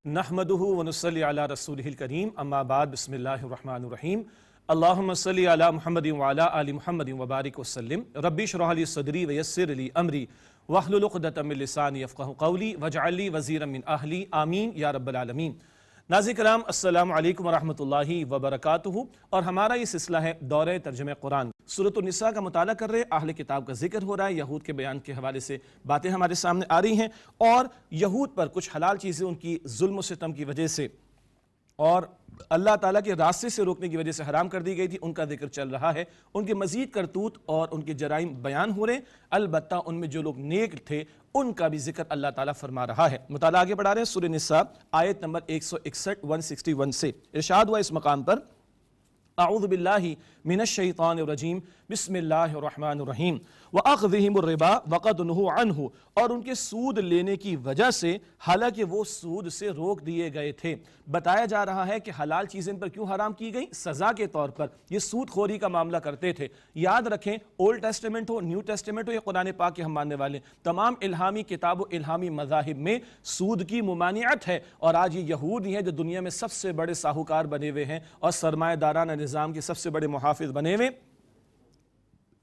صل على محمد रसूल करीम محمد وبارك وسلم ربي اشرح لي صدري ويسر لي वसलम रबी عقده सदरी لساني يفقهوا अमरी واجعل لي وزيرا من اهلي امين आमीन या العالمين नाजी कराम अल्लाम वरहमल वबरक और हमारा ये सिलसिला है दौर तर्जम कुरान सूरत नसा का मुताल कर रहे आहल किताब का जिक्र हो रहा है यहूद के बयान के हवाले से बातें हमारे सामने आ रही हैं और यहूद पर कुछ हलाल चीज़ें उनकी जुल्म सितम की वजह से और अल्लाह ताला के रास्ते से रोकने की वजह से हराम कर दी गई थी उनका जिक्र चल रहा है उनके मजीद करतूत और उनके जराइम बयान हो रहे हैं अलबत् उनमें जो लोग नेक थे उनका भी जिक्र अल्लाह ताला फरमा रहा है मुताला आगे बढ़ा रहे हैं सुर आयत नंबर एक सौ इकसठ वन सिक्सटी वन से इर्शाद हुआ इस मकाम पर आउदबिल्लामिनशैतानरजीम बिसमीम व अखदहिमरबा वक़दनहन और उनके सूद लेने की वजह से हालांकि वो सूद से रोक दिए गए थे बताया जा रहा है कि हलाल चीज़ें पर क्यों हराम की गई सज़ा के तौर पर ये सूदखोरी का मामला करते थे याद रखें ओल्ड टेस्टमेंट हो न्यू टेस्टमेंट हो या कुरान पाक के हम मानने वाले तमाम इल्हामी किताब इल्हामी मजाहिब में सूद की ममानियत है और आज ये यहूदी हैं जो दुनिया में सबसे बड़े साहूकार बने हुए हैं और सरमादाराना निज़ाम के सबसे बड़े मुहाफ़ बने हुए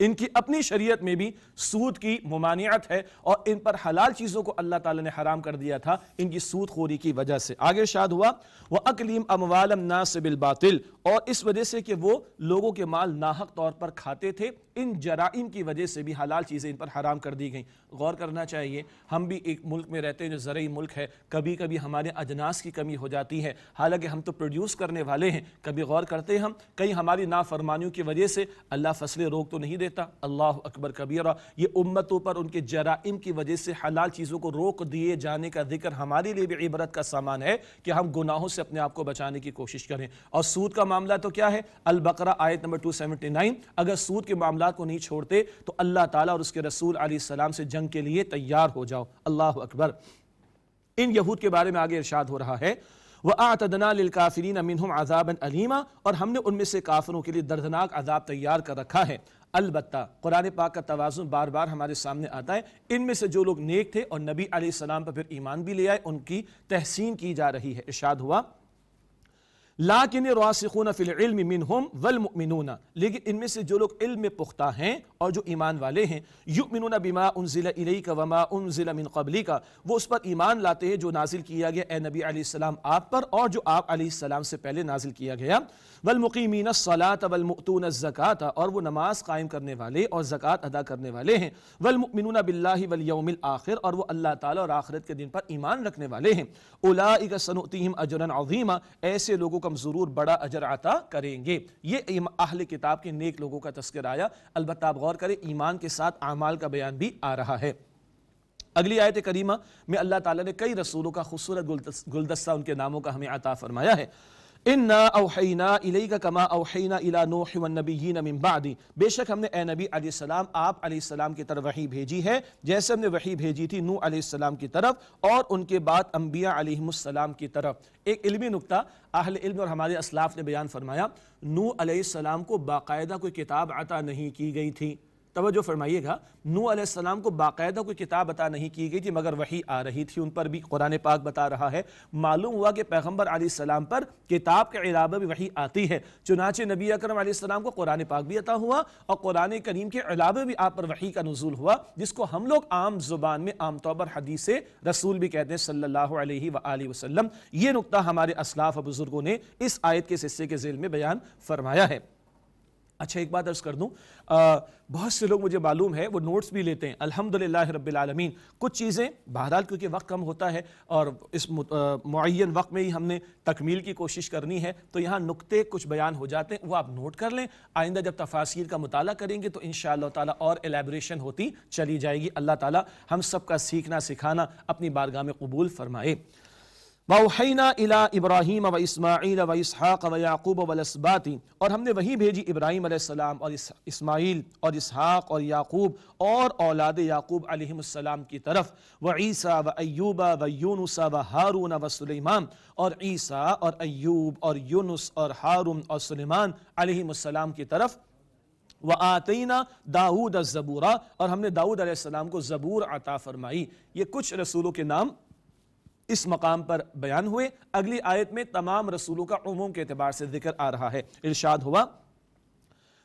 इनकी अपनी शरीयत में भी सूद की ममानियत है और इन पर हलाल चीज़ों को अल्लाह ताला ने हराम कर दिया था इनकी सूद खोरी की वजह से आगे शाद हुआ वह अकलीम अमवालम नासिबिल बातिल और इस वजह से कि वो लोगों के माल नाहक तौर पर खाते थे इन जराइम की वजह से भी हलाल चीज़ें इन पर हराम कर दी गई गौर करना चाहिए हम भी एक मुल्क में रहते हैं जो ज़रूरी मुल्क है कभी कभी हमारे अजनास की कमी हो जाती है हालांकि हम तो प्रोड्यूस करने वाले हैं कभी गौर करते हैं हम कहीं हमारी नाफरमानियों की वजह से अल्लाह फसलें रोक तो नहीं देता अल्लाह अकबर कबीरा ये उम्मतों पर उनके जराइम की वजह से हलाल चीज़ों को रोक दिए जाने का जिक्र हमारे लिए भी इबरत का सामान है कि हम गुनाहों से अपने आप को बचाने की कोशिश करें और सूद का मामला तो क्या है अलबकरा आयत नंबर टू अगर सूद के मामला अल्लाह को नहीं छोड़ते तो अल्लाह ताला और उसके रसूल सलाम से जंग के लिए तैयार हो जाओ अल्लाह अकबर इन यहूद के बारे में आगे इर्शाद हो रहा है वह आतदना काफरीन अमिन आजाब अलीमा और हमने उनमें से काफरों के लिए दर्दनाक आजाब तैयार कर रखा है अलबत् कुरान पाक का तोज़ुन बार बार हमारे सामने आता है इनमें से जो लोग नेक थे और नबी सलाम पर फिर ईमान भी ले आए उनकी तहसीन की जा रही है इर्शाद हुआ लाकिन रसिखून फ़िलमिन हम वलमिन लेकिन इनमें से जो लोग इल्म पुख्ता हैं और जो ईमान वाले हैं युग मिन बीमा उन ज़िला इलई का वमा उन ज़िला मिन कबली का वो उस पर ईमान लाते हैं जो नाजिल किया गया ए नबी आसमाम आप पर और जो आप आसमाम से पहले नाजिल किया गया वलमुकीमिन सलात वलमतून ज़क़ात और वो नमाज कायम करने वाले और ज़क़़त अदा करने वाले हैं वलमिन बिल्ला वलयमिल आखिर और वो अल्लाह ताला और आखिरत के दिन पर ईमान रखने वाले हैं उला सनतीम अजरन अजीमा ऐसे लोगों को हम ज़रूर बड़ा अजर अता करेंगे ये अहल किताब के नेक लोगों का तस्कर आया अलबत् गौर करें ईमान के साथ आमाल का बयान भी आ रहा है अगली आयत करीमा में अल्लाह ताला ने कई रसूलों का खूबसूरत गुलदस्ता उनके नामों का हमें अता फरमाया है इन्ना अवहैना इलेगा कमा अवहैना इला नोह नबीन मिन बादी बेशक हमने ए नबी सलाम आप सलाम की तरफ वही भेजी है जैसे हमने वही भेजी थी नू सलाम की तरफ और उनके बाद अम्बिया की तरफ एक इलमी नुकता अहल इल्म और हमारे असलाफ ने बयान फरमाया नू सलाम को बाकायदा कोई किताब अता नहीं की गई थी तोज्जो फरमाइएगा नू आसम को बाकायदा कोई किताब अता नहीं की गई थी मगर वही आ रही थी उन पर भी कुरान पाक बता रहा है मालूम हुआ कि पैगम्बर आसमाम पर किताब के अलावा भी वही आती है चुनाचे नबी अक्रम को कुरान पाक भी अता हुआ और कुरान करीम के अलावा भी आप पर वही का नजूल हुआ जिसको हम लोग आम जुबान में आमतौर पर हदीस रसूल भी कहते हैं सल्ला वसलम ये नुकता हमारे असलाफ बुजुर्गों ने इस आयत के हिस्से के जेल में बयान फरमाया है अच्छा एक बात अर्ज कर दूं आ, बहुत से लोग मुझे मालूम है वो नोट्स भी लेते हैं अल्हम्दुलिल्लाह रब्बिल कुछ चीज़ें बहरहाल क्योंकि वक्त कम होता है और इस मुन वक्त में ही हमने तकमील की कोशिश करनी है तो यहाँ नुक्ते कुछ बयान हो जाते हैं वो आप नोट कर लें आइंदा जब तफासिर का मताल करेंगे तो इन ताला और एलेब्रेशन होती चली जाएगी अल्लाह ताली हम सबका सीखना सिखाना अपनी बारगाह में कबूल फरमाए वाउहैना इला इब्राहिम व इसमाइल व इसहाक व याकूब वलसबाती और हमने वहीं भेजी इब्राहिम सलाम और इस्माइल और इसहाक और याकूब और औलाद याकूब अलैहिस्सलाम की तरफ व ईसा व अयूबा व यूनुसा व हारून व सुलेमान और ईसा और अयूब और यूनुस और हारून और सुलेमान अलैहिस्सलाम की तरफ व आतना दाऊद जबूरा और हमने दाऊद को जबूर अता फरमाई ये कुछ रसूलों के नाम इस मकाम पर बयान हुए अगली आयत में तमाम रसूलों का उमूम के अतबार से जिक्र आ रहा है इर्शाद हुआ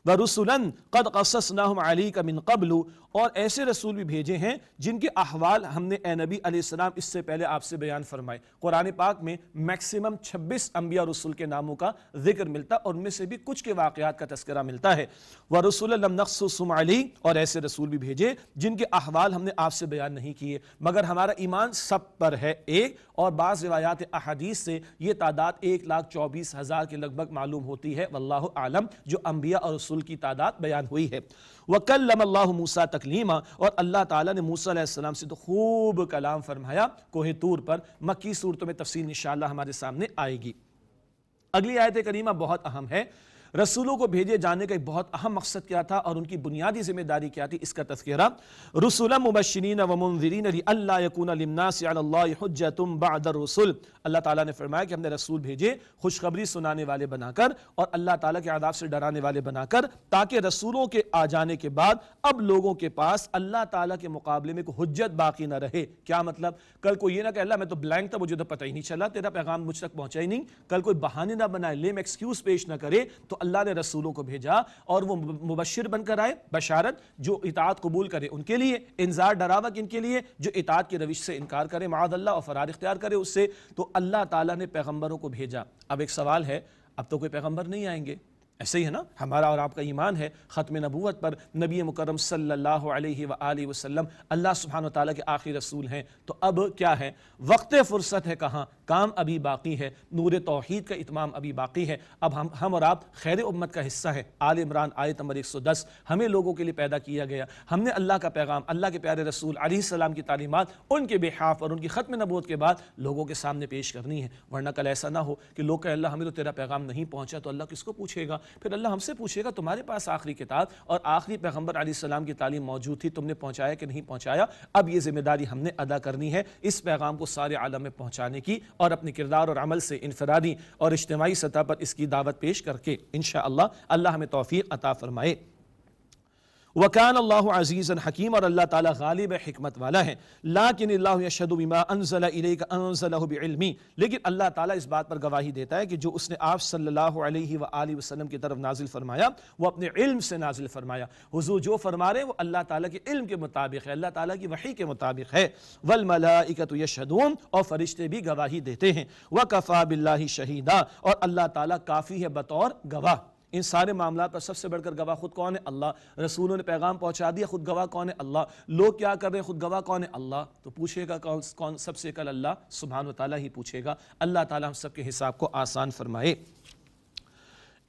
व रसुलन कद कससनाहम अली का मिन कबलू और ऐसे रसूल भी भेजे हैं जिनके अहवाल हमने ए नबी आसमाम इससे पहले आपसे बयान फरमाए कुरान पाक में मैक्सिमम छब्बीस अम्बिया रसूल के नामों का जिक्र मिलता और उनमें से भी कुछ के वाक़ात का तस्करा मिलता है व रसूल नक्सम और ऐसे रसूल भी भेजे जिनके अहवाल हमने आपसे बयान नहीं किए मगर हमारा ईमान सब पर है एक और बाज़ रवायात अहदीस से ये तादाद एक लाख चौबीस हज़ार के लगभग मालूम होती है वल्ला आलम जो अम्बिया और रसूल की तादाद बयान हुई है वकल्ला मूसा तकलीमा और अल्लाह ताला ने मूसा से तो खूब कलाम फरमाया कोहे तूर पर मक्की सूरतों में तफसील इन हमारे सामने आएगी अगली आयत करीमा बहुत अहम है रसूलों को भेजे जाने का एक बहुत अहम मकसद क्या था और उनकी बुनियादी जिम्मेदारी क्या थी इसका तस्करा रसूल मुबशरीन वमनजरीन रसूल अल्लाह ताला ने फरमाया कि हमने रसूल भेजे खुशखबरी सुनाने वाले बनाकर और अल्लाह ताला के आदाब से डराने वाले बनाकर ताकि रसूलों के आ जाने के बाद अब लोगों के पास अल्लाह ताला के मुकाबले में कोई हजत बाकी ना रहे क्या मतलब कल को ये ना कह मैं तो ब्लैंक था मुझे तो पता ही नहीं चला तेरा पैगाम मुझ तक पहुंचा ही नहीं कल कोई बहाने ना बनाए लेम एक्सक्यूज पेश ना करे तो अल्लाह ने रसूलों को भेजा और वो मुबशर बनकर आए बशारत जो इतात कबूल करे उनके लिए इंजार डरावा किन के लिए जो इतात की रविश से इनकार करे मादल्ला और फरार इख्तियार करे उससे तो अल्लाह ताला ने पैगंबरों को भेजा अब एक सवाल है अब तो कोई पैगंबर नहीं आएंगे ऐसे ही है ना हमारा और आपका ईमान है ख़त्म नबूत पर नबी मुकरम सल्लल्लाहु अलैहि व वसल्लम अल्लाह सुबहान ताली के आखिरी रसूल हैं तो अब क्या है वक्त फ़ुर्सत है कहाँ काम अभी बाकी है नूर तोहद का इतमाम अभी बाकी है अब हम हम और आप खैर उम्मत का हिस्सा है आल इमरान आयत नंबर एक सौ दस हमें लोगों के लिए पैदा किया गया हमने अल्लाह का पैगाम अल्लाह के प्यारे रसूल आसमाम की तालीमत उनके बेहाफ और उनकी ख़त्म नबूत के बाद लोगों के सामने पेश करनी है वरना कल ऐसा ना हो कि लोग कहे अल्लाह हमें तो तेरा पैगाम नहीं पहुँचा तो अल्लाह किसको पूछेगा फिर अल्लाह हमसे पूछेगा तुम्हारे पास आखिरी किताब और आखिरी पैगम्बर आसमाम की तालीम मौजूद थी तुमने पहुँचाया कि नहीं पहुँचाया अब ये जिम्मेदारी हमने अदा करनी है इस पैगाम को सारे आलम में पहुँचाने की और अपने किरदार और अमल से इनफरादी और इज्तमी सतह पर इसकी दावत पेश करके इन अल्लाह हमें तोफ़ी अता फ़रमाए वकान अल्लाह अजीज़न हकीम और अल्लाह ताला गालिब हमत वाला है लाकिन अल्लाशदबीमा अनजला अनजलाबलमी लेकिन अल्लाह ताली इस बात पर गवाही देता है कि जो उसने आप सल्ला वसलम की तरफ नाजिल फरमाया वो अपने इल्म से नाजिल फरमाया हजू जो फरमा रहे वो अल्लाह ताला के इल्म के मुताबिक है अल्लाह ताली की वही के मुताबिक है वल मलाइकत यशदून और फरिश्ते भी गवाही देते हैं व कफ़ा बिल्ला शहीदा और अल्लाह ताली काफ़ी है बतौर गवाह इन सारे मामला पर सबसे बढ़कर गवाह खुद कौन है अल्लाह रसूलों ने पैगाम पहुंचा दिया खुद गवाह कौन है अल्लाह लोग क्या कर रहे हैं खुद गवाह कौन है अल्लाह तो पूछेगा कौन कौन सबसे कल अल्लाह सुबहान ताली ही पूछेगा अल्लाह ताला हम सबके हिसाब को आसान फरमाए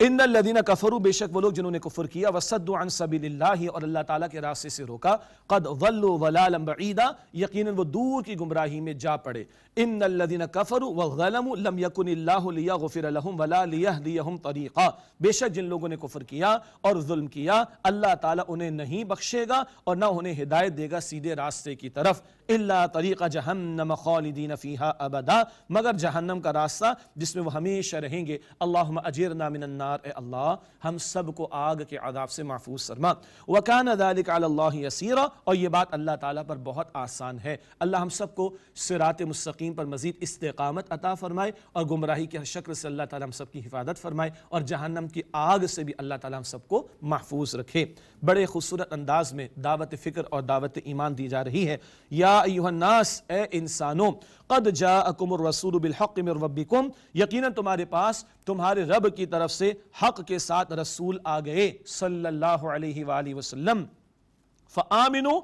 इन लदीना कफरू बेशक वो लोग जिन्होंने कुफर किया वसदान सबील्ला और अल्लाह ताला के रास्ते से रोका कद वल्लो वला ईदा यकीनन वो दूर की गुमराही में जा पड़े इन लदीन कफर वलम यकुनिल्लाफ़िरम वलाहम तरीक़ा बेशक जिन लोगों ने कुफर किया और जुल्म किया अल्लाह ताला उन्हें नहीं बख्शेगा और ना उन्हें हिदायत देगा सीधे रास्ते की तरफ इल्ला तरीक़ा जहन्नम खौलदीन फ़ीहा अबदा मगर जहन्नम का रास्ता जिसमें वह हमेशा रहेंगे अल्लाह अजीर नामिनार अल्लाह हम सब को आग के आदाब से महफूज सरमा वकान अदालिक अल्लाह यसीरा और ये बात अल्लाह ताला पर बहुत आसान है अल्लाह हम सबको सिरात मुस्तकी मुस्तकीम पर मजीद इस्तकामत अता फ़रमाए और गुमराही के हर शक्ल से अल्लाह ताला हम सबकी हिफाजत फ़रमाए और जहन्नम की आग से भी अल्लाह ताला हम सबको महफूज रखे बड़े खूबसूरत अंदाज में दावत फ़िक्र और दावत ईमान दी जा रही है या युहनास ए इंसानो कद जा अकुमर रसूल बिलहक़ रबिकुम यकीन तुम्हारे पास तुम्हारे रब की तरफ से हक़ के साथ रसूल आ गए सल्लल्लाहु अलैहि वसल्लम फ़ फ़ामिनो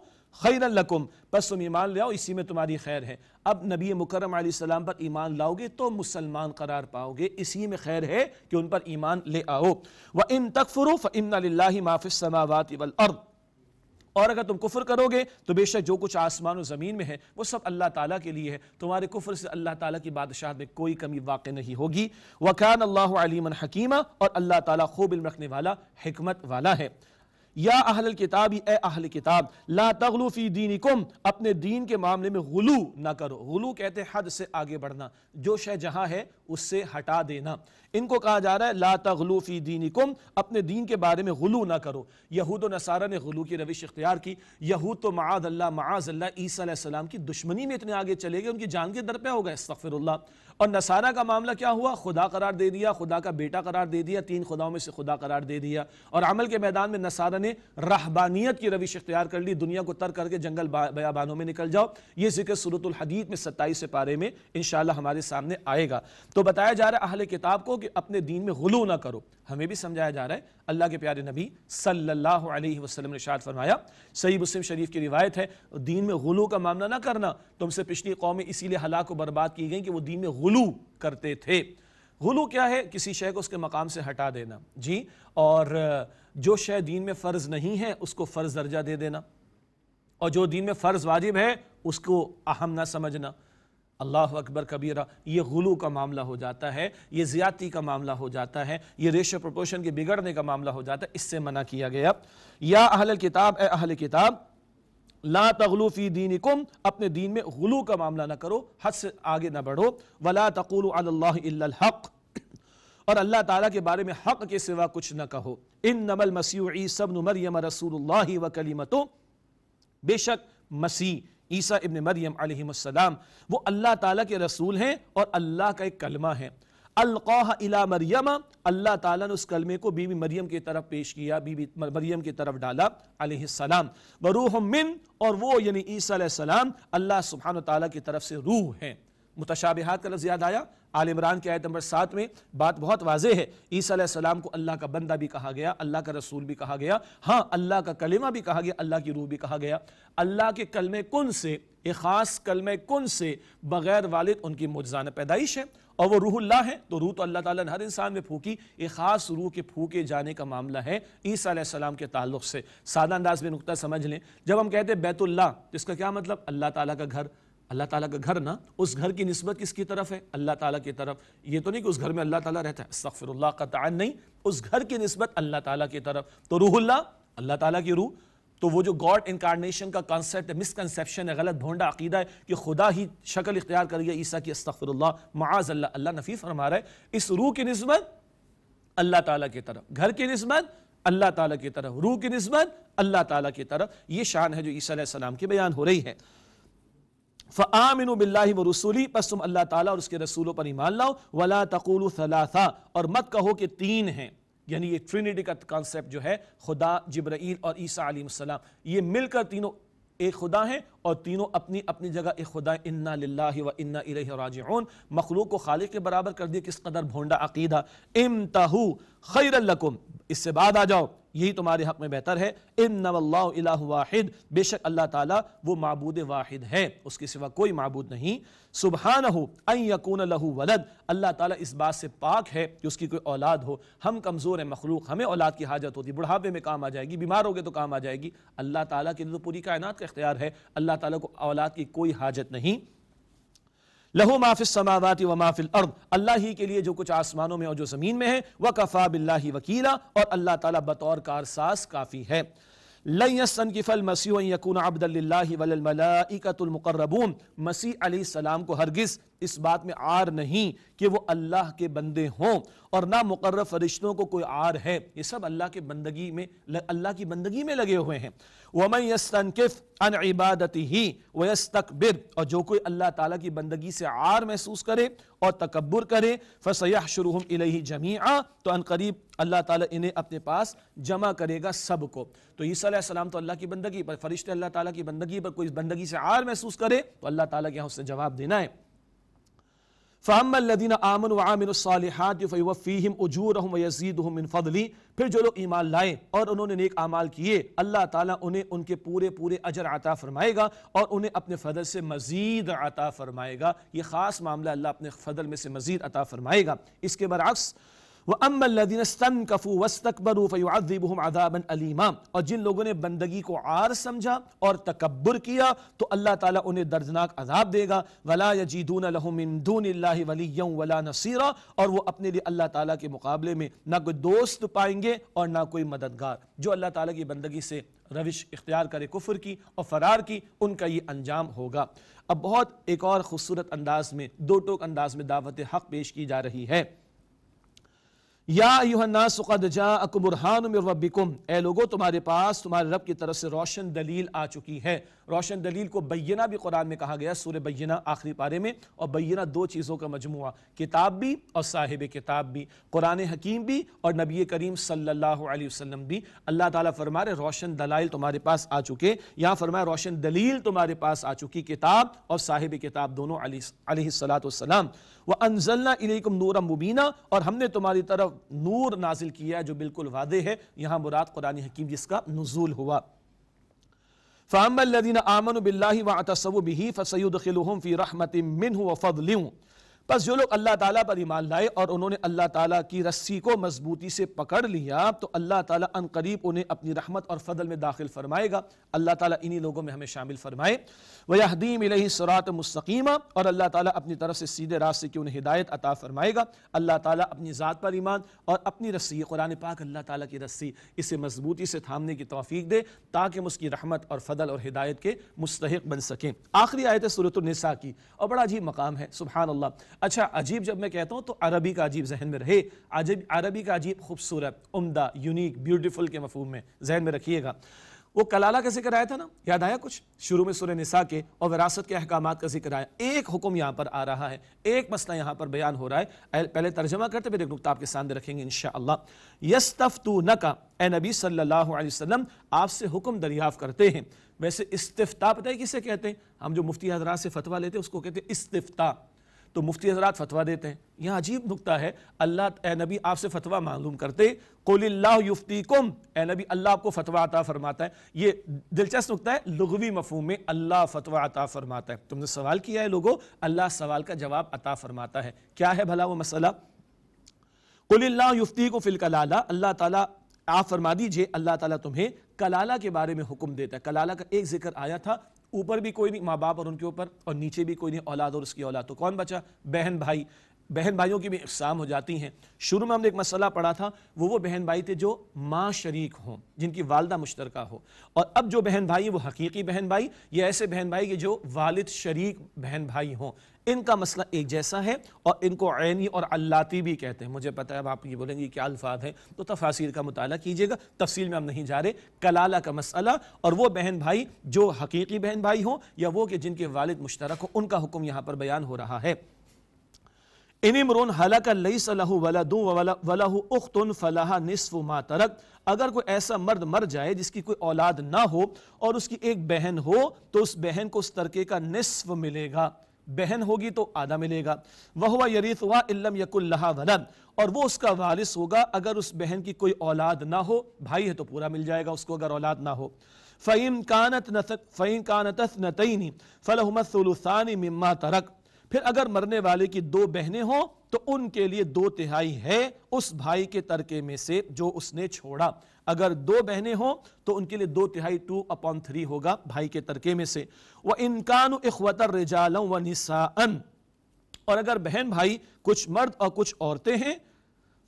खैर लकुम बस तुम ईमान लाओ इसी में तुम्हारी खैर है अब नबी मुकरम सलाम पर ईमान लाओगे तो मुसलमान करार पाओगे इसी में खैर है कि उन पर ईमान ले आओ व इन तकफरू फ़िमना माफ़िस समावत वल अर्द और अगर तुम कुफर करोगे तो बेशक जो कुछ आसमान और ज़मीन में है वो सब अल्लाह ताला के लिए है तुम्हारे कुफर से अल्लाह ताला की बादशाह में कोई कमी वाकई नहीं होगी वकान अल्लाह अलीमन हकीमा और अल्लाह ताला खूब इल्म रखने वाला हमत वाला है या अहल किताब ए अहल किताब ला तगलूफी दीन कुम अपने दीन के मामले में गुलू ना करो गुलू कहते हद से आगे बढ़ना जो शह जहाँ है उससे हटा देना इनको कहा जा रहा है ला तगलू फ़ी कुम अपने दीन के बारे में गुलू ना करो यहूद नसारा ने गुलू की रविश इख्तियार की यहूद तो माद अल्लाह माज अल्लाह ईसीम की दुश्मनी में इतने आगे चले गए उनकी जान के दर पे हो गए और नसारा का मामला क्या हुआ खुदा करार दे दिया खुदा का बेटा करार दे दिया तीन खुदाओं में से खुदा करार दे दिया और अमल के मैदान में नसारा ने रहबानियत की रविश इख्तियार कर ली दुनिया को तर करके जंगल बयाबानों में निकल जाओ ये जिक्र सूरतुल हदीद में सत्ताईस पारे में इनशाला हमारे सामने आएगा तो बताया जा रहा है अहल किताब को कि अपने दीन में गलू ना करो हमें भी समझाया जा रहा है अल्लाह के प्यारे नबी सल्लल्लाहु अलैहि वसल्लम ने शाद फरमाया सही मुस्लिम शरीफ की रिवायत है दीन में गलू का मामला ना करना तुमसे पिछली कौमें इसीलिए हलाक व बर्बाद की गई कि वो दीन में गलू करते थे गलू क्या है किसी शय को उसके मकाम से हटा देना जी और जो शय दीन में फ़र्ज़ नहीं है उसको फ़र्ज़ दर्जा दे देना और जो दीन में फ़र्ज़ वाजिब है उसको अहम ना समझना अल्लाह अकबर कबीरा ये गुलू का मामला हो जाता है ये ज़्यादती का मामला हो जाता है ये रेशो प्रपोशन के बिगड़ने का मामला हो जाता है इससे मना किया गया या अहल किताब ए अहल किताब ला तगलू फ़ी दीन कुम अपने दीन में गुलू का मामला ना करो हद से आगे ना बढ़ो वला तकुल हक़ और अल्लाह ताला के बारे में हक़ के सिवा कुछ ना कहो इन नमल मसीह सब मरियम रसूल व कलीमतों बेशक मसीह ईसा इबन मरियम आलम वो अल्लाह ताला के रसूल हैं और अल्लाह का एक कलमा है अलकाह इला मरियम अल्लाह ताला ने उस कलमे को बीबी मरियम की तरफ पेश किया बीबी मरियम की तरफ डाला अलैहिस्सलाम वरूह मिन और वो यानी ईसा सलाम अल्लाह सुबहान ताला की तरफ से रूह है मुतशाबिहात का लफ्ज़ याद आया आल इमरान की आयत नंबर सात में बात बहुत वाज है ईसा सलाम को अल्लाह का बंदा भी कहा गया अल्लाह का रसूल भी कहा गया हाँ अल्लाह का कलिमा भी कहा गया अल्लाह की रूह भी कहा गया अल्लाह के कलम कन से एक ख़ास कलम कन से बग़ैर वालिद उनकी मुजाना पैदाइश है और वह रूहल्ला है तो रूह तो अल्लाह ताला ने हर इंसान में फूकी एक ख़ास रूह के फूके जाने का मामला है ईसा सलाम के ताल्लुक से सादा अंदाज में नुकता समझ लें जब हम कहते हैं बैतुल्ला तो इसका क्या मतलब अल्लाह ताला का घर अल्लाह ताला का घर ना उस घर की नस्बत किसकी तरफ है अल्लाह ताला की तरफ ये तो नहीं कि उस घर में अल्लाह ताला रहता है सफ़िर का तान नहीं उस घर की नस्बत अल्लाह ताला की तरफ तो रूहुल्ला अल्लाह ताला की रूह तो वो जो गॉड इनकारनेशन का कॉन्सेप्ट है मिसकनसेप्शन है गलत भोंडा अकीदा है कि खुदा ही शक्ल इख्तियार कर गया ईसा की अस्तफ़िरल्ला माज अल्लाह अल्लाह नफ़ी फरमा रहा है इस रूह की नस्बत अल्लाह ताला की तरफ घर की नस्बत अल्लाह ताला की तरफ रूह की नस्बत अल्लाह ताला की तरफ ये शान है जो ईसा सलाम की बयान हो रही है फ़ामिन बिल्लाहि व रसूली बस तुम अल्लाह ताला और उसके रसूलों पर ईमान लाओ वला तकुल सलासा और मत कहो कि तीन हैं यानी ये ट्रिनिटी का कॉन्सेप्ट जो है खुदा जब्राइल और ईसा आलम ये मिलकर तीनों एक खुदा हैं और तीनों अपनी अपनी जगह एक खुदा इन्ना लाला व इन्ना राजन मखलूक को खाले के बराबर कर दिया किस कदर भोंडा अकीदा इम तहू खैरकुम इससे बाद आ जाओ यही तुम्हारे हक में बेहतर है इन वाहिद बेशक अल्लाह ताला वो मबूद वाहिद है उसके सिवा कोई मबूद नहीं न हो यकून लहू वलद अल्लाह ताला इस बात से पाक है कि उसकी कोई औलाद हो हम कमज़ोर हैं मखलूक हमें औलाद की हाजत होती बुढ़ापे में काम आ जाएगी बीमार हो गए तो काम आ जाएगी अल्लाह ताली के लिए तो पूरी कायनात का इख्तियार है अल्लाह ताला को औलाद की कोई हाजत नहीं लहू माफिस समावाती व माफिल अर्द अल्लाह ही के लिए जो कुछ आसमानों में और जो ज़मीन में है वह कफ़ा बिल्ला वकीला और अल्लाह ताला बतौर कार सास काफ़ी है लसन की फ़ल मसीह यकून अब्दल्ला मसीह सलाम को हरगिज़ इस बात में आर नहीं कि वो अल्लाह के बंदे हों और ना मुकर्र फरिश्तों को कोई आर है ये सब अल्लाह के बंदगी में अल्लाह की बंदगी में लगे हुए हैं वमन यस्तनकिफ अन इबादती ही वयस तकबिर और जो कोई अल्लाह ताला की बंदगी से आर महसूस करे और तकबर करे फसयाह शुरू हम इलही जमीआ तो अन करीब अल्लाह ताला इन्हें अपने पास जमा करेगा सब को तो ईसा सलाम तो अल्लाह की बंदगी पर फरिश्ते अल्लाह ताला की बंदगी पर कोई बंदगी से आर महसूस करे तो अल्लाह ताला के यहाँ उसने जवाब देना है फ़ामदीन आमन वामिनफ़ीम उजूर फ़दली फिर जो लोग ईमान लाए और उन्होंने नेक अमाल किए अल्लाह ताला उन्हें उनके पूरे पूरे अजर आता फ़रमाएगा और उन्हें अपने फ़दल से मज़ीद आता फ़रमाएगा ये ख़ास मामला अल्लाह अपने फ़दल में से मज़ीद अता फ़रमाएगा इसके बरक्स व अम्बल्लिन स्तन कफ़ू वस्तकबरू फ़ैबहम आदाबन अलीमा और जिन लोगों ने बंदगी को आर समझा और तकबर किया तो अल्लाह ताला उन्हें दर्दनाक अजाब देगा वला यजीदून लहमिनदून वलीम वला नसीरा और वो अपने लिए अल्लाह ताला के मुकाबले में ना कोई दोस्त पाएंगे और ना कोई मददगार जो अल्लाह ताला की बंदगी से रविश इख्तियार करे कुफर की और फरार की उनका ये अंजाम होगा अब बहुत एक और खूबसूरत अंदाज में दो टोक अंदाज में दावत हक पेश की जा रही है या ए लोगो तुम्हारे पास तुम्हारे रब की तरफ से रोशन दलील आ चुकी है रोशन दलील को बैना भी कुरान में कहा गया सूर्य बैना आखिरी पारे में और बैना दो चीज़ों का मजमु किताब भी और साहिब किताब भी कुरान हकीम भी और नबी करीम सल्लल्लाहु अलैहि वसल्लम भी अल्लाह ताला फरमा रहे रोशन दलाइल तुम्हारे पास आ चुके यहाँ फरमाए रोशन दलील तुम्हारे पास आ चुकी किताब और साहिब किताब दोनों सलाम व अनजल्ला नूर मुबीना और हमने तुम्हारी तरफ नूर नाजिल किया जो बिल्कुल वादे है यहाँ मुराद कुरान हकीम जिसका नजूल हुआ فأما الذين آمنوا بالله واعتصموا به فسيدخلهم في رحمة منه وفضل बस जो लोग अल्लाह ताला पर ईमान लाए और उन्होंने अल्लाह ताला की रस्सी को मजबूती से पकड़ लिया तो अल्लाह ताला करीब उन्हें अपनी रहमत और फजल में दाखिल फरमाएगा अल्लाह ताला इन्हीं लोगों में हमें शामिल फरमाए वहदीम सरात मुस्तकीमा और अल्लाह ताला अपनी तरफ से सीधे रास्ते की उन्हें हिदायत अता फरमाएगा अल्लाह ताला अपनी ज़ात पर ईमान और अपनी रस्सी कुरान पाक अल्लाह ताला की रस्सी इसे मजबूती से थामने की तोफ़ी दे ताकि हम उसकी रहमत और फजल और हिदायत के मुस्तक बन सकें आखिरी आयत सूरतनसा की और बड़ा अजीब मकाम है सुबहान अल्लाह अच्छा अजीब जब मैं कहता हूँ तो अरबी का अजीब जहन में रहे अजीब अरबी का अजीब खूबसूरत उमदा यूनिक ब्यूटीफुल के मफहम में जहन में रखिएगा वो कलाला का जिक्र आया था ना याद आया कुछ शुरू में सुर निसा के और विरासत के अहकाम का जिक्र आया एक हुक्म यहाँ पर आ रहा है एक मसला यहाँ पर बयान हो रहा है पहले तर्जमा करते फिर एक नुकता आपके सामने रखेंगे इन शस्तफ़ू न का ए नबी सल्लल्लाहु आपसे हुक्म दरियाफ़ करते हैं वैसे इस्तफ्ता पता है किसे कहते हैं हम जो मुफ्ती हजरा से फतवा लेते हैं उसको कहते हैं इस्तफ्ता तो मुफ्ती हजरात फतवा देते हैं यहाँ अजीब नुकता है अल्लाह ए नबी आपसे फतवा मालूम करते कोल्ला कुम ए नबी अल्लाह आपको फतवा अता फरमाता है ये दिलचस्प नुकता है लघवी मफहम में अल्लाह फतवा अता फरमाता है तुमने सवाल किया है लोगों अल्लाह सवाल का जवाब अता फरमाता है क्या है भला वो मसला कुल्ला युफ्ती को फिलकलाला अल्लाह ताला आप फरमा दीजिए अल्लाह ताला तुम्हें कलाला के बारे में हुक्म देता है कलाला का एक जिक्र आया था ऊपर भी कोई नहीं माँ बाप और उनके ऊपर और नीचे भी कोई नहीं औलाद और उसकी औलाद तो कौन बचा बहन भाई बहन भाइयों की भी इकसाम हो जाती हैं शुरू में हमने एक मसला पढ़ा था वो वो बहन भाई थे जो माँ शरीक हों जिनकी वालदा मुश्तरक हो और अब जो बहन भाई वो हकीकी बहन भाई या ऐसे बहन भाई के जो वालिद शरीक बहन भाई हों इनका मसला एक जैसा है और इनको ऐनी और अल्लाती भी कहते हैं मुझे पता है अब आप ये बोलेंगे क्या अल्फाज हैं तो तफासिर का मुताल कीजिएगा तफसील में हम नहीं जा रहे कलाला का मसला और वो बहन भाई जो हकीकी बहन भाई हो या वो कि जिनके वालिद मुश्तरक हो उनका हुक्म यहाँ पर बयान हो रहा है इनमरुन हलक वला वलदू वलह उख्तुन फलाह निसफ मा तरक अगर कोई ऐसा मर्द मर जाए जिसकी कोई औलाद ना हो और उसकी एक बहन हो तो उस बहन को उस तरके का निसफ मिलेगा बहन होगी तो आधा मिलेगा वह हुआ यरीस हुआ इल्लम यकुल्ला वलन और वो उसका वारिस होगा अगर उस बहन की कोई औलाद ना हो भाई है तो पूरा मिल जाएगा उसको अगर औलाद ना हो फ़ैम कानत नसक फ़ैम कानत नतनी फ़लहमसलसानी मम्मा तरक फिर अगर मरने वाले की दो बहनें हों तो उनके लिए दो तिहाई है उस भाई के तरके में से जो उसने छोड़ा अगर दो बहनें हों तो उनके लिए दो तिहाई टू अपॉन थ्री होगा भाई के तरके में से वह इनकान इखवतर रिजालम व निसाअन और अगर बहन भाई कुछ मर्द और कुछ औरतें हैं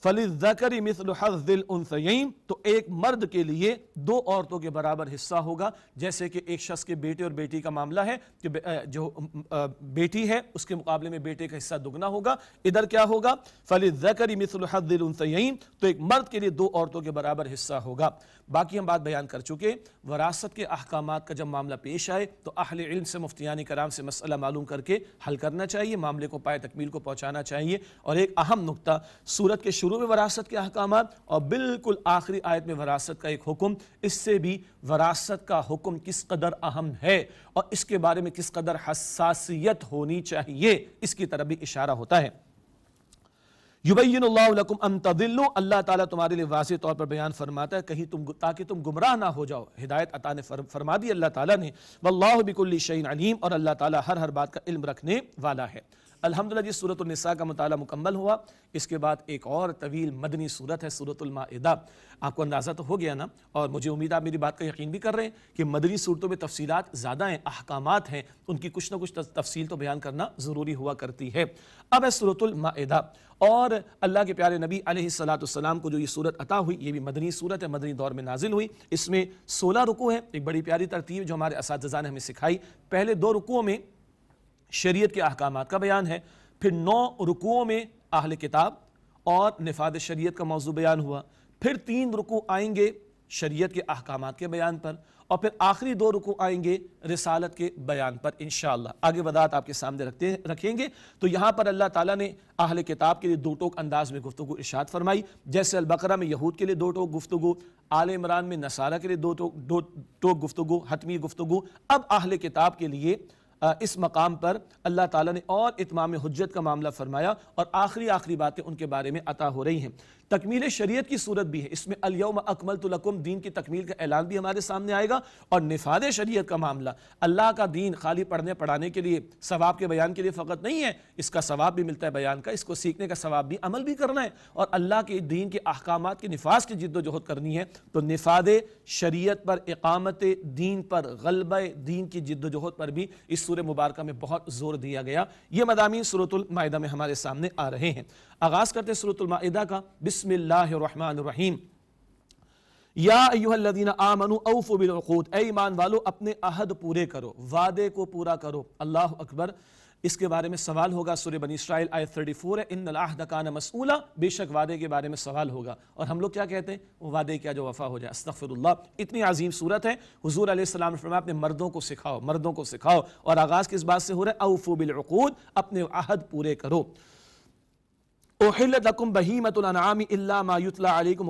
फलिजकरी मिसल हज़िल उनसयन तो एक मर्द के लिए दो औरतों के बराबर हिस्सा होगा जैसे कि एक शख्स के बेटे और बेटी का मामला है कि जो बेटी है उसके मुकाबले में बेटे का हिस्सा दुगना होगा इधर क्या होगा फलिजकरी मिसल हज़िल तो एक मर्द के लिए दो औरतों के बराबर हिस्सा होगा बाकी हम बात बयान कर चुके वरासत के अहकाम का जब मामला पेश आए तो अहिल इल्म से मुफ्तिया कराम से मसला मालूम करके हल करना चाहिए मामले को पाए तकमील को पहुँचाना चाहिए और एक अहम नुकता सूरत के शुरू शुरू में वरासत के अहकाम और बिल्कुल आखिरी आयत में वरासत का एक हुक्म इससे भी वरासत का हुक्म किस कदर अहम है और इसके बारे में किस कदर हसासियत होनी चाहिए इसकी तरफ भी इशारा होता है युबैनकुम अम अल्लाह ताला तुम्हारे लिए वाजे तौर पर बयान फरमाता है कहीं तुम ताकि तुम गुमराह ना हो जाओ हिदायत अता ने फरमा दी अल्लाह ताला ने वल्लाह बिकुल्ली शैन अलीम और अल्लाह ताला हर हर बात का इल्म रखने वाला है अलहमदिल्ला जी सूरत नसा का मताल मुकम्मल हुआ इसके बाद एक और तवील मदनी सूरत है सूरतमादा आपको अंदाज़ा तो हो गया ना और मुझे उम्मीद आप मेरी बात का यकीन भी कर रहे हैं कि मदनी सूरतों में तफसीत ज़्यादा हैं अहकाम हैं उनकी कुछ ना कुछ तफसील तो बयान करना ज़रूरी हुआ करती है अब है सूरतमादा और अल्लाह के प्यारे नबी सलाम को जो ये सूरत अता हुई ये भी मदनी सूरत है मदनी दौर में नाजिल हुई इसमें सोलह रुकू हैं एक बड़ी प्यारी तरतीब जो हमारे इस ने हमें सिखाई पहले दो रुकुओं में शरीयत के अहकाम का बयान है फिर नौ रुकुओं में आहल किताब और निफाद शरीयत का मौजू बयान हुआ फिर तीन रुकू आएंगे शरीयत के अहकाम के बयान पर और फिर आखिरी दो रुकू आएंगे रिसालत के बयान पर इन आगे वदात आपके सामने रखते रखेंगे तो यहाँ पर अल्लाह ताला ने अहल किताब के लिए दो टोक अंदाज में गुफ्तु इशात फरमाई जैसे अलबकरा में यहूद के लिए दो टोक गुफ्तु आल इमरान में नसारा के लिए दो टोक दो टोक गुफ्तु हतमी गुफ्तु अब अहल किताब के लिए इस मकाम पर अल्लाह ताला ने और इतमाम हजत का मामला फरमाया और आखिरी आखिरी बातें उनके बारे में अता हो रही हैं तकमील शरीयत की सूरत भी है इसमें अलयम अकमल तलकुम दीन की तकमील का ऐलान भी हमारे सामने आएगा और निफाद शरीयत का मामला अल्लाह का दीन खाली पढ़ने पढ़ाने के लिए सवाब के बयान के लिए फ़कत नहीं है इसका सवाब भी मिलता है बयान का इसको सीखने का सवाब भी अमल भी करना है और अल्लाह के दीन के अहकाम के निफाज की जिद्दोजहद करनी है तो निफाद शरीत पर इकामत दीन पर गलब दीन की जिद्दोजहद पर भी इस सूर मुबारक में बहुत जोर दिया गया ये मदामी सूरतुलमादा में हमारे सामने आ रहे हैं आगाज़ करते सूरतुलमादा का बिस्मिल्लाम यादीना आमनु औफ़ बिलकूद ए ईमान वालो अपने अहद पूरे करो वादे को पूरा करो अल्लाह अकबर इसके बारे में सवाल होगा सूर्य बनी इसराइल आय फोर है इन अलाहदकान मसूला बेशक वादे के बारे में सवाल होगा और हम लोग क्या कहते हैं वो वादे क्या जो वफा हो जाए अस्तफ़िरुल्ला इतनी अजीम सूरत है हजूर आसमाम फरमा अपने मर्दों को सिखाओ मर्दों को सिखाओ और आगाज़ किस बात से हो रहा है अवफू बिलकूद अपने अहद पूरे करो इल्ला अलैकुम गैर ओहिलकुम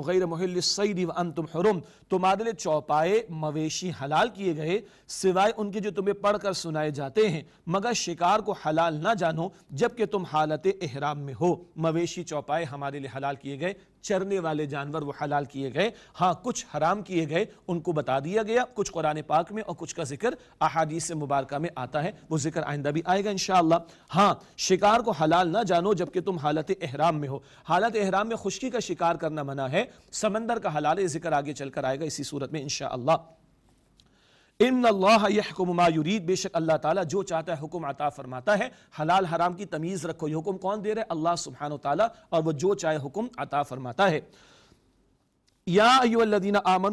अंतुम मायुतलाकुम तुम्हारे लिए चौपाए मवेशी हलाल किए गए सिवाय उनके जो तुम्हें पढ़कर सुनाए जाते हैं मगर शिकार को हलाल ना जानो जबकि तुम हालत एहराम में हो मवेशी चौपाए हमारे लिए हलाल किए गए चरने वाले जानवर वो हलाल किए गए हाँ कुछ हराम किए गए उनको बता दिया गया कुछ कुरान पाक में और कुछ का जिक्र अहादीस से मुबारक में आता है वो जिक्र आइंदा भी आएगा इनशाला हाँ शिकार को हलाल ना जानो जबकि तुम हालत एहराम में हो हालत एहराम में खुशकी का शिकार करना मना है समंदर का हलाल जिक्र आगे चलकर आएगा इसी सूरत में इन इन अल्लाह यहकुमायुरीद बेशक अल्लाह ताला जो चाहता है हुक्म अता फरमाता है हलाल हराम की तमीज़ रखो ये हुक्म कौन दे रहा है अल्लाह सुबहान तला और वह जो चाहे हुक्म अता फरमाता है ईमान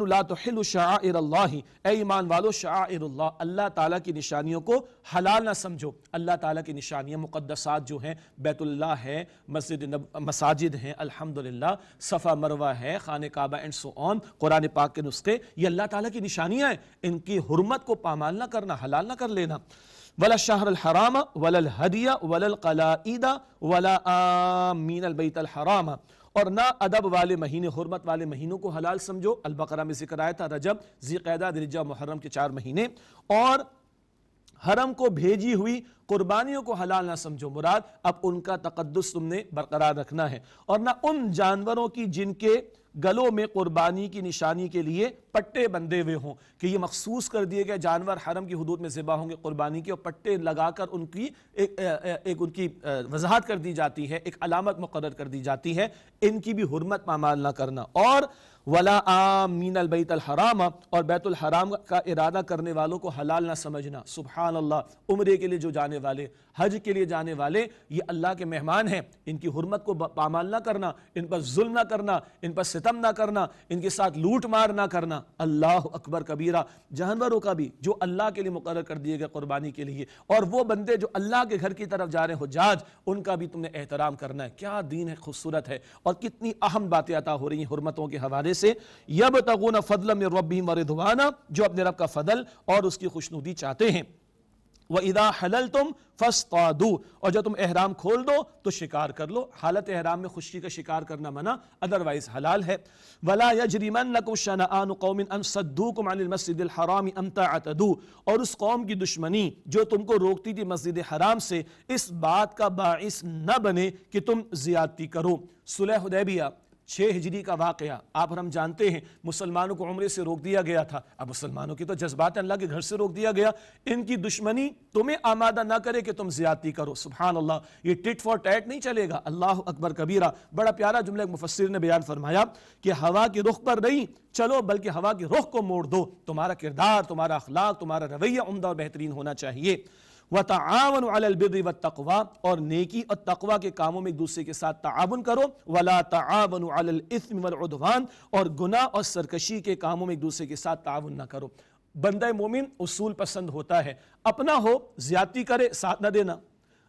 वालो शाह अल्लाह ताला की निशानियों को हलाल ना समझो अल्लाह ताला की निशानियाँ मुकदसात जो हैं बैतुल्ला है मस्जिद मसाजिद हैं अल्हम्दुलिल्लाह सफ़ा मरवा है खान Kaaba and so on Quran पाक के नुस्खे ये अल्लाह ताला की निशानियाँ हैं इनकी हरमत को पामाल ना करना हलाल ना कर लेना वला शाहर हराम वलल हदिया वलल ईदा वला आमीन अलबैतल हरामा और ना अदब वाले महीने हरमत वाले महीनों को हलाल समझो अलबकरा में जिक्र आया था रजब जीदा दिलजा मुहर्रम के चार महीने और हरम को भेजी हुई कुर्बानियों को हलाल ना समझो मुराद अब उनका तकदस तुमने बरकरार रखना है और ना उन जानवरों की जिनके गलों में कुर्बानी की निशानी के लिए पट्टे बंधे हुए हों कि ये मखसूस कर दिए गए जानवर हरम की हदूद में ज़िबा होंगे कुर्बानी के और पट्टे लगाकर उनकी एक, एक, उनकी वजाहत कर दी जाती है एक अलामत मुकर कर दी जाती है इनकी भी हरमत पामाल ना करना और वला आम आमीन अलबैतलहराम और बैतुलहराम का इरादा करने वालों को हलाल ना समझना सुबहान अल्लाह उम्र के लिए जो जाने वाले हज के लिए जाने वाले ये अल्लाह के मेहमान हैं इनकी हरमत को पामाल ना करना इन पर जुल्म ना करना इन पर सितम ना करना इनके साथ लूट मार ना करना करना अल्लाह अकबर कबीरा जानवरों का भी जो अल्लाह के लिए मुकर कर दिए गए कुर्बानी के लिए और वो बंदे जो अल्लाह के घर की तरफ जा रहे हो जाज उनका भी तुमने एहतराम करना है क्या दीन है खूबसूरत है और कितनी अहम बातें अता हो रही हैं हरमतों के हवाले से यब तगुन फदल रबी मरदवाना जो अपने रब का फदल और उसकी खुशनुदी चाहते हैं हलल तुम और जब तुम एहराम खोल दो तो शिकार कर लो हालत एहराम में खुशी का शिकार करना मना अदरवाइज हलाल है वला यजरीमन अन सद्दूकुम अनिल हराम अम तअतदू और उस कौम की दुश्मनी जो तुमको रोकती थी मस्जिद हराम से इस बात का बाइस न बने कि तुम ज्यादती करो सुलह हुदैबिया छः हिजरी का वाक़ आप हम जानते हैं मुसलमानों को उम्र से रोक दिया गया था अब मुसलमानों की तो जज्बात अल्लाह के घर से रोक दिया गया इनकी दुश्मनी तुम्हें आमादा ना करे कि तुम ज्यादती करो सुबहान अल्लाह ये टिट फॉर टैट नहीं चलेगा अल्लाह अकबर कबीरा बड़ा प्यारा जुमला एक मुफसर ने बयान फरमाया कि हवा के रुख पर नहीं चलो बल्कि हवा के रुख को मोड़ दो तुम्हारा किरदार तुम्हारा अखलाक तुम्हारा रवैया उमदा और बेहतरीन होना चाहिए व तावन अलबिदी व तकवा और नेकी और तकवा के कामों में एक दूसरे के साथ ताउन करो वला तावन अलस्म वलवान और गुना और सरकशी के कामों में एक दूसरे के साथ ताउन ना करो बंदा मोमिन उसूल पसंद होता है अपना हो ज्यादा करे साथ ना देना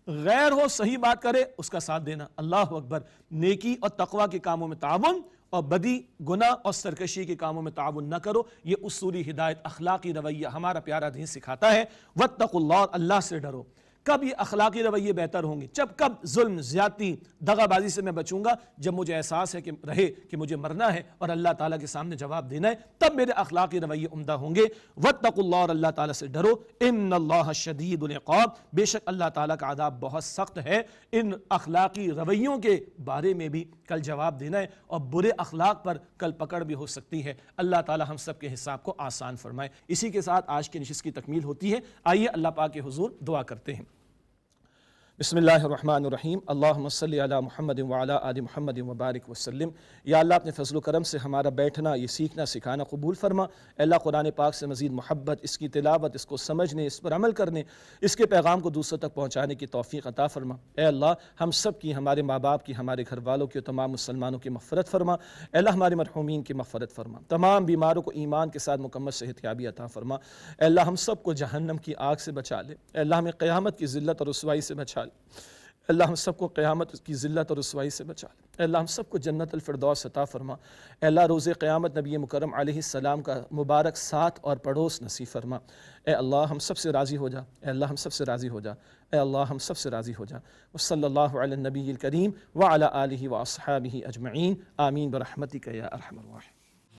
गैर हो सही बात करे उसका साथ देना अल्लाह अकबर नेकी और तकवा के कामों में ताउन और बदी गुना और सरकशी के कामों में ताउन न करो ये उसूली हिदायत अखलाकी रवैया हमारा प्यारा दिन सिखाता है वत तक अल्लाह से डरो कब ये अखलाकी रवैये बेहतर होंगे जब कब जुल्म ज्यादती दगाबाजी से मैं बचूंगा जब मुझे एहसास है कि रहे कि मुझे मरना है और अल्लाह ताला के सामने जवाब देना है तब मेरे अखलाकी रवैये उमदा होंगे वत तकुल्ला और अल्लाह ताला से डरो इन अल्लाह शदीदुल्क़ाब बेशक अल्लाह ताला का आदाब बहुत सख्त है इन अखलाकी रवैयों के बारे में भी कल जवाब देना है और बुरे अखलाक पर कल पकड़ भी हो सकती है अल्लाह ताला हम सब के हिसाब को आसान फरमाए इसी के साथ आज की नशिश की तकमील होती है आइए अल्लाह पाक के हजूर दुआ करते हैं बसमीम अल्लाम महमद वाला आल महमद वबारक वसलम या अल्लाह अपने फजल करम से हमारा बैठना ये सीखना सिखाना कबूल फरमा अल्लाह कुरान पाक से मज़ीद मोहब्बत इसकी तिलावत इसको समझने इस पर अमल करने इसके पैगाम को दूसरों तक पहुँचाने की तोफ़ी अता फरमा एल्ला हम सब की हमारे माँ बाप की हमारे घर वालों की तमाम मुसलमानों की मफ़रत फरमा अल्लाह हमारे मरहूमिन की मफ़रत फरमा तमाम बीमारों को ईमान के साथ मुकम्मल सेहतियाबी अता फरमा अल्लाह हम सब को जहन्नम की आग से बचा ले क़्यामत की ज़िल्त और रसवाई से बचा ले ले अल्लाह हम सबको क़्यामत उसकी ज़िल्त और रसवाई से बचा अल्लाह हम सबको जन्नत अलफरदौस सता फरमा अल्लाह रोज़ क़्यामत नबी मुकरम सलाम का मुबारक साथ और पड़ोस नसीब फरमा अल्लाह हम सब से राज़ी हो जा अल्लाह हम सब से राज़ी हो जा अल्लाह हम सब से राज़ी हो जा वसल्ला नबी करीम वाली वसहाबी अजमैन आमीन बरहमती या अरहमर